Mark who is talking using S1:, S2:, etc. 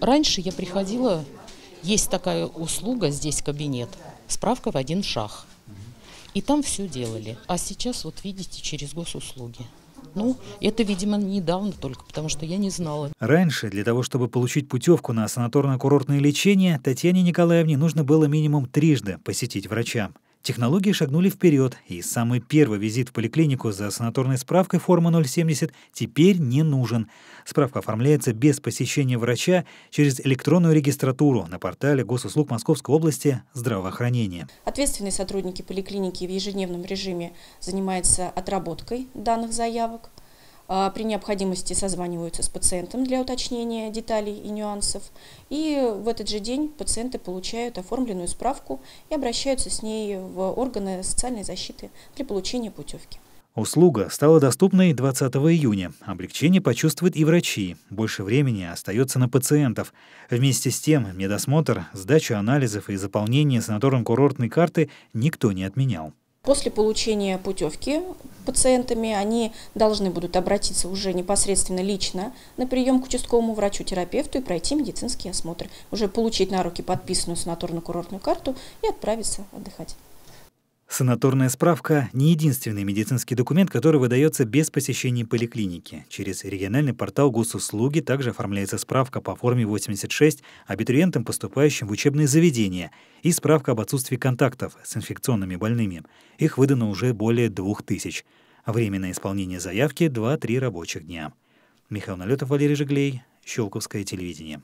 S1: Раньше я приходила, есть такая услуга, здесь кабинет, справка в один шаг. И там все делали. А сейчас, вот видите, через госуслуги. Ну, это, видимо, недавно только, потому что я не знала.
S2: Раньше для того, чтобы получить путевку на санаторно-курортное лечение, Татьяне Николаевне нужно было минимум трижды посетить врача. Технологии шагнули вперед, и самый первый визит в поликлинику за санаторной справкой формы 070 теперь не нужен. Справка оформляется без посещения врача через электронную регистратуру на портале Госуслуг Московской области здравоохранения.
S3: Ответственные сотрудники поликлиники в ежедневном режиме занимаются отработкой данных заявок. А, при необходимости созваниваются с пациентом для уточнения деталей и нюансов. И в этот же день пациенты получают оформленную справку и обращаются с ней в органы социальной защиты для получения путевки.
S2: Услуга стала доступной 20 июня. Облегчение почувствуют и врачи. Больше времени остается на пациентов. Вместе с тем, медосмотр, сдачу анализов и заполнение санаторно-курортной карты никто не отменял.
S3: После получения путевки пациентами они должны будут обратиться уже непосредственно лично на прием к участковому врачу-терапевту и пройти медицинский осмотр, уже получить на руки подписанную санаторно-курортную карту и отправиться отдыхать.
S2: Санаторная справка – не единственный медицинский документ, который выдается без посещения поликлиники. Через региональный портал госуслуги также оформляется справка по форме 86 абитуриентам, поступающим в учебные заведения, и справка об отсутствии контактов с инфекционными больными. Их выдано уже более двух тысяч. Временное исполнение заявки – 2-3 рабочих дня. Михаил Налетов, Валерий Жиглей, Щелковское телевидение.